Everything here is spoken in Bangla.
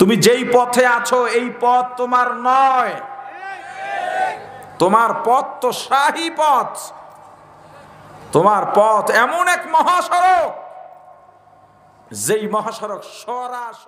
তুমি যেই পথে আছো এই পথ তোমার নয় তোমার পথ তো শাহী পথ তোমার পথ এমন এক মহাসড়ক যেই মহাসড়ক সরাস